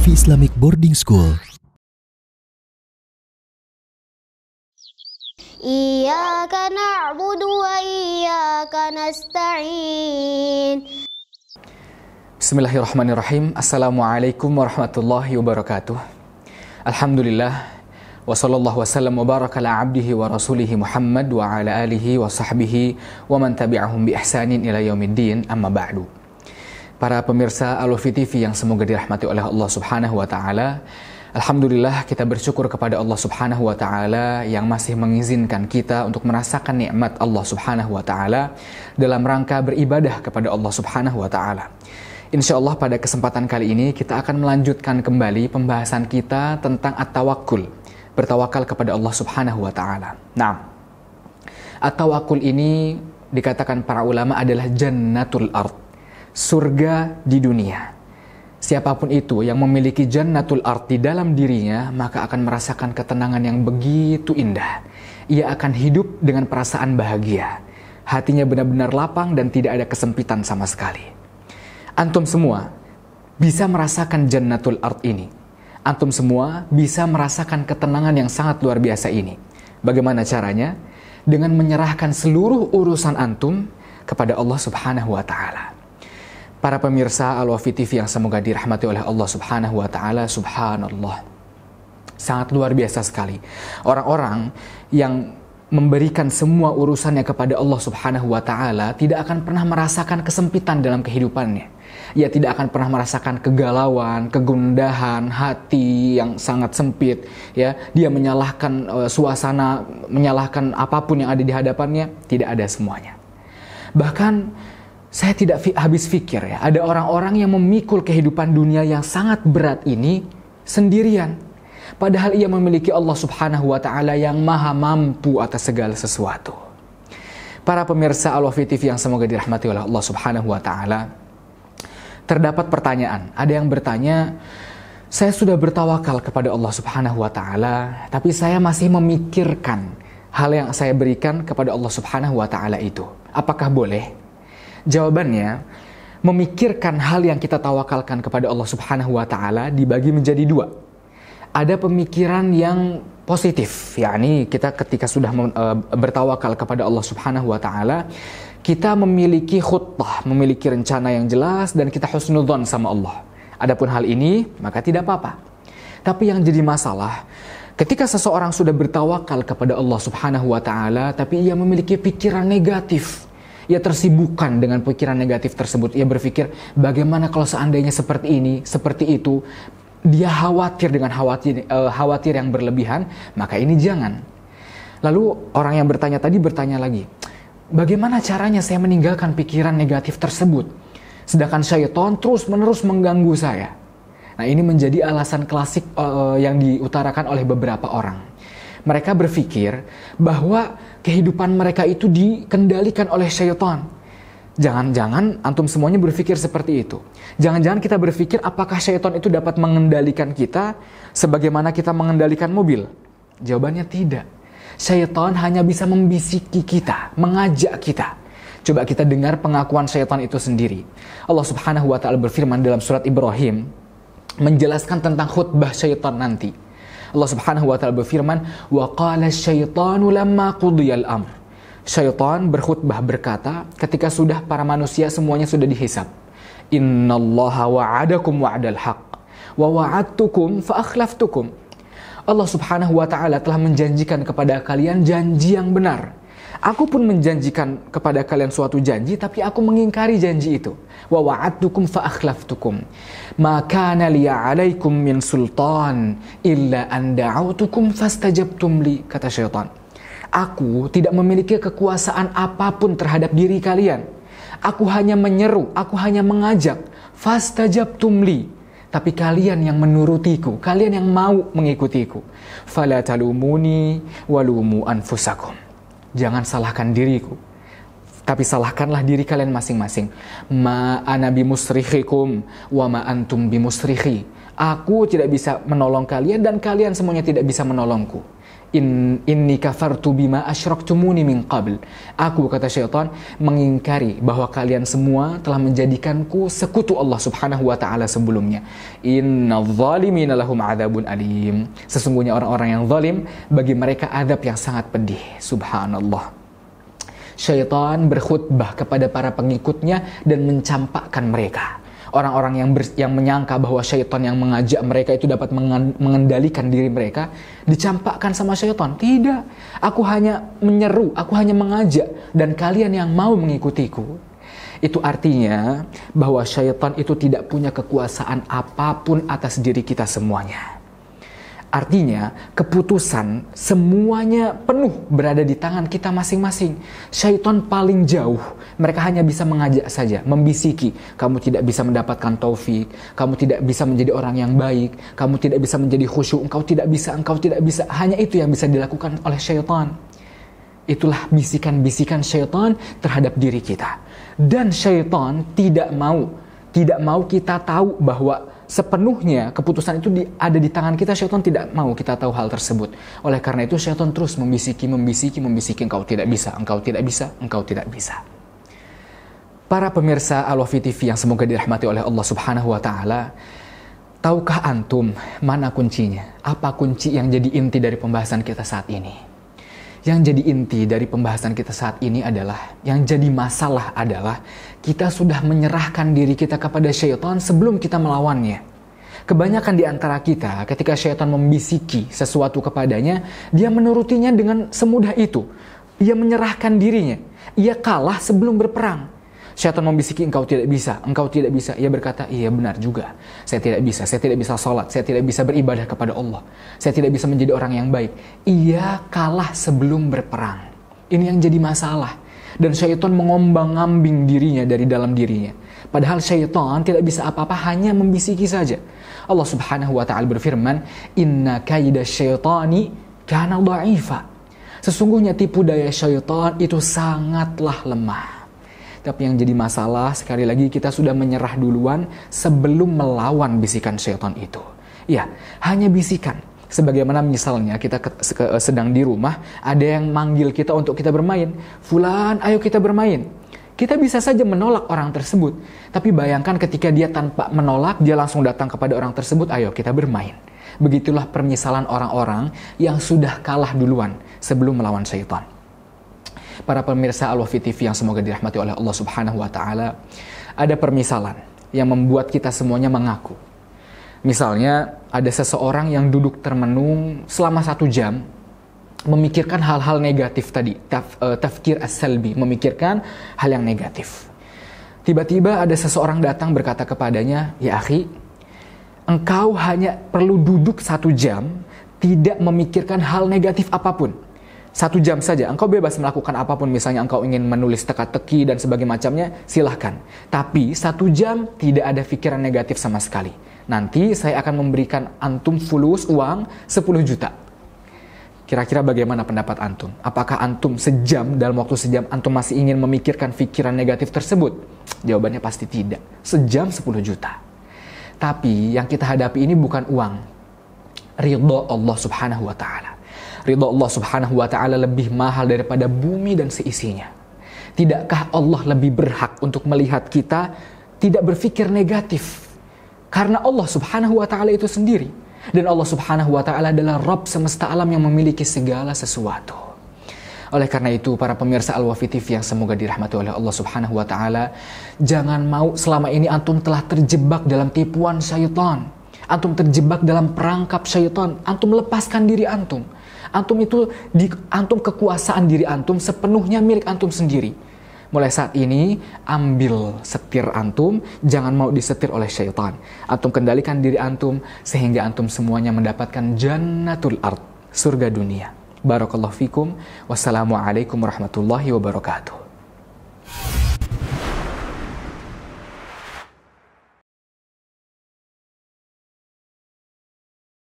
Coffee Islamic Boarding School. Iyyaka na'budu wa iyyaka nasta'in. Bismillahirrahmanirrahim. Assalamualaikum warahmatullahi wabarakatuh. Alhamdulillah wa sallallahu wasallam para pemirsa Alofi TV yang semoga dirahmati oleh Allah Subhanahu wa taala. Alhamdulillah kita bersyukur kepada Allah Subhanahu wa taala yang masih mengizinkan kita untuk merasakan nikmat Allah Subhanahu wa taala dalam rangka beribadah kepada Allah Subhanahu wa taala. Insya Allah pada kesempatan kali ini kita akan melanjutkan kembali pembahasan kita tentang at tawakkul bertawakal kepada Allah Subhanahu wa taala. Nah, at tawakkul ini dikatakan para ulama adalah jannatul ardh surga di dunia. Siapapun itu yang memiliki jannatul arti dalam dirinya, maka akan merasakan ketenangan yang begitu indah. Ia akan hidup dengan perasaan bahagia. Hatinya benar-benar lapang dan tidak ada kesempitan sama sekali. Antum semua bisa merasakan jannatul art ini. Antum semua bisa merasakan ketenangan yang sangat luar biasa ini. Bagaimana caranya? Dengan menyerahkan seluruh urusan antum kepada Allah Subhanahu wa taala. Para pemirsa Al-Wafi TV yang semoga dirahmati oleh Allah Subhanahu wa taala, subhanallah. Sangat luar biasa sekali. Orang-orang yang memberikan semua urusannya kepada Allah Subhanahu wa taala tidak akan pernah merasakan kesempitan dalam kehidupannya. Ia tidak akan pernah merasakan kegalauan, kegundahan hati yang sangat sempit, ya. Dia menyalahkan uh, suasana, menyalahkan apapun yang ada di hadapannya, tidak ada semuanya. Bahkan saya tidak habis pikir ya, ada orang-orang yang memikul kehidupan dunia yang sangat berat ini sendirian. Padahal ia memiliki Allah Subhanahu wa taala yang maha mampu atas segala sesuatu. Para pemirsa Alwafi TV yang semoga dirahmati oleh Allah Subhanahu wa taala, terdapat pertanyaan. Ada yang bertanya, saya sudah bertawakal kepada Allah Subhanahu wa taala, tapi saya masih memikirkan hal yang saya berikan kepada Allah Subhanahu wa taala itu. Apakah boleh? Jawabannya, memikirkan hal yang kita tawakalkan kepada Allah Subhanahu wa taala dibagi menjadi dua. Ada pemikiran yang positif, yakni kita ketika sudah eh, bertawakal kepada Allah Subhanahu wa taala, kita memiliki khutbah, memiliki rencana yang jelas dan kita husnudzon sama Allah. Adapun hal ini maka tidak apa-apa. Tapi yang jadi masalah Ketika seseorang sudah bertawakal kepada Allah Subhanahu wa taala tapi ia memiliki pikiran negatif, ia tersibukan dengan pikiran negatif tersebut. Ia berpikir bagaimana kalau seandainya seperti ini, seperti itu. Dia khawatir dengan khawatir, uh, khawatir yang berlebihan, maka ini jangan. Lalu orang yang bertanya tadi bertanya lagi, bagaimana caranya saya meninggalkan pikiran negatif tersebut? Sedangkan saya syaitan terus-menerus mengganggu saya. Nah, ini menjadi alasan klasik uh, yang diutarakan oleh beberapa orang. Mereka berpikir bahwa kehidupan mereka itu dikendalikan oleh syaitan. Jangan-jangan antum semuanya berpikir seperti itu. Jangan-jangan kita berpikir apakah syaitan itu dapat mengendalikan kita sebagaimana kita mengendalikan mobil. Jawabannya tidak. Syaitan hanya bisa membisiki kita, mengajak kita. Coba kita dengar pengakuan syaitan itu sendiri. Allah Subhanahu wa taala berfirman dalam surat Ibrahim menjelaskan tentang khutbah syaitan nanti. Allah Subhanahu wa taala berfirman, "Wa qala syaitanu lamma al amr." Syaitan berkhutbah berkata ketika sudah para manusia semuanya sudah dihisap. Allah wa'adakum wa'dal haqq wa wa'adtukum fa akhlaftukum." Allah Subhanahu wa taala telah menjanjikan kepada kalian janji yang benar Aku pun menjanjikan kepada kalian suatu janji, tapi aku mengingkari janji itu. Wa wa'adtukum fa'akhlaftukum. Ma kana liya alaikum min sultan illa an da'autukum fastajabtum li, kata syaitan. Aku tidak memiliki kekuasaan apapun terhadap diri kalian. Aku hanya menyeru, aku hanya mengajak. Fastajabtum li, tapi kalian yang menurutiku, kalian yang mau mengikutiku. Fala talumuni walumu anfusakum. Jangan salahkan diriku. Tapi salahkanlah diri kalian masing-masing. Ma ana bimusrihikum wa ma antum bimusrihi. Aku tidak bisa menolong kalian dan kalian semuanya tidak bisa menolongku in inni kafartu bima asyraktumuni min qabl aku kata syaitan mengingkari bahwa kalian semua telah menjadikanku sekutu Allah Subhanahu wa taala sebelumnya innadh-dhalimina lahum adzabun alim sesungguhnya orang-orang yang zalim bagi mereka azab yang sangat pedih subhanallah syaitan berkhutbah kepada para pengikutnya dan mencampakkan mereka orang-orang yang ber, yang menyangka bahwa syaitan yang mengajak mereka itu dapat mengendalikan diri mereka dicampakkan sama syaitan. Tidak, aku hanya menyeru, aku hanya mengajak dan kalian yang mau mengikutiku. Itu artinya bahwa syaitan itu tidak punya kekuasaan apapun atas diri kita semuanya. Artinya, keputusan semuanya penuh berada di tangan kita masing-masing. Syaitan paling jauh, mereka hanya bisa mengajak saja, membisiki, kamu tidak bisa mendapatkan taufik, kamu tidak bisa menjadi orang yang baik, kamu tidak bisa menjadi khusyuk, engkau tidak bisa, engkau tidak bisa. Hanya itu yang bisa dilakukan oleh syaitan. Itulah bisikan-bisikan syaitan terhadap diri kita. Dan syaitan tidak mau, tidak mau kita tahu bahwa sepenuhnya keputusan itu di, ada di tangan kita, syaitan tidak mau kita tahu hal tersebut. Oleh karena itu syaitan terus membisiki, membisiki, membisiki, engkau tidak bisa, engkau tidak bisa, engkau tidak bisa. Para pemirsa Alofi TV yang semoga dirahmati oleh Allah Subhanahu wa taala, tahukah antum mana kuncinya? Apa kunci yang jadi inti dari pembahasan kita saat ini? yang jadi inti dari pembahasan kita saat ini adalah yang jadi masalah adalah kita sudah menyerahkan diri kita kepada syaitan sebelum kita melawannya. Kebanyakan di antara kita, ketika syaitan membisiki sesuatu kepadanya, dia menurutinya dengan semudah itu. Ia menyerahkan dirinya. Ia kalah sebelum berperang. Syaitan membisiki engkau tidak bisa, engkau tidak bisa. Ia berkata, iya benar juga. Saya tidak bisa, saya tidak bisa sholat, saya tidak bisa beribadah kepada Allah. Saya tidak bisa menjadi orang yang baik. Ia kalah sebelum berperang. Ini yang jadi masalah. Dan syaitan mengombang-ambing dirinya dari dalam dirinya. Padahal syaitan tidak bisa apa-apa hanya membisiki saja. Allah Subhanahu wa taala berfirman, "Inna kaidah syaitani kana doaifat. Sesungguhnya tipu daya syaitan itu sangatlah lemah. Tapi yang jadi masalah sekali lagi kita sudah menyerah duluan sebelum melawan bisikan setan itu. Ya, hanya bisikan. Sebagaimana misalnya kita ke, ke, sedang di rumah, ada yang manggil kita untuk kita bermain. Fulan, ayo kita bermain. Kita bisa saja menolak orang tersebut. Tapi bayangkan ketika dia tanpa menolak, dia langsung datang kepada orang tersebut, ayo kita bermain. Begitulah permisalan orang-orang yang sudah kalah duluan sebelum melawan syaitan para pemirsa al TV yang semoga dirahmati oleh Allah Subhanahu wa taala, ada permisalan yang membuat kita semuanya mengaku. Misalnya, ada seseorang yang duduk termenung selama satu jam memikirkan hal-hal negatif tadi, taf, uh, tafkir as-salbi, memikirkan hal yang negatif. Tiba-tiba ada seseorang datang berkata kepadanya, "Ya akhi, engkau hanya perlu duduk satu jam, tidak memikirkan hal negatif apapun satu jam saja, engkau bebas melakukan apapun, misalnya engkau ingin menulis teka-teki dan sebagainya macamnya, silahkan. Tapi satu jam tidak ada pikiran negatif sama sekali. Nanti saya akan memberikan antum fulus uang 10 juta. Kira-kira bagaimana pendapat antum? Apakah antum sejam, dalam waktu sejam antum masih ingin memikirkan pikiran negatif tersebut? Jawabannya pasti tidak. Sejam 10 juta. Tapi yang kita hadapi ini bukan uang. Ridho Allah subhanahu wa ta'ala Ridho Allah Subhanahu wa taala lebih mahal daripada bumi dan seisinya. Tidakkah Allah lebih berhak untuk melihat kita tidak berpikir negatif? Karena Allah Subhanahu wa taala itu sendiri dan Allah Subhanahu wa taala adalah Rabb semesta alam yang memiliki segala sesuatu. Oleh karena itu, para pemirsa Al-Wafi TV yang semoga dirahmati oleh Allah Subhanahu wa taala, jangan mau selama ini antum telah terjebak dalam tipuan syaitan. Antum terjebak dalam perangkap syaitan. Antum lepaskan diri antum. Antum itu di antum kekuasaan diri antum sepenuhnya milik antum sendiri. Mulai saat ini, ambil setir antum, jangan mau disetir oleh syaitan. Antum kendalikan diri antum, sehingga antum semuanya mendapatkan jannatul ard, surga dunia. Barakallahu fikum, wassalamualaikum warahmatullahi wabarakatuh.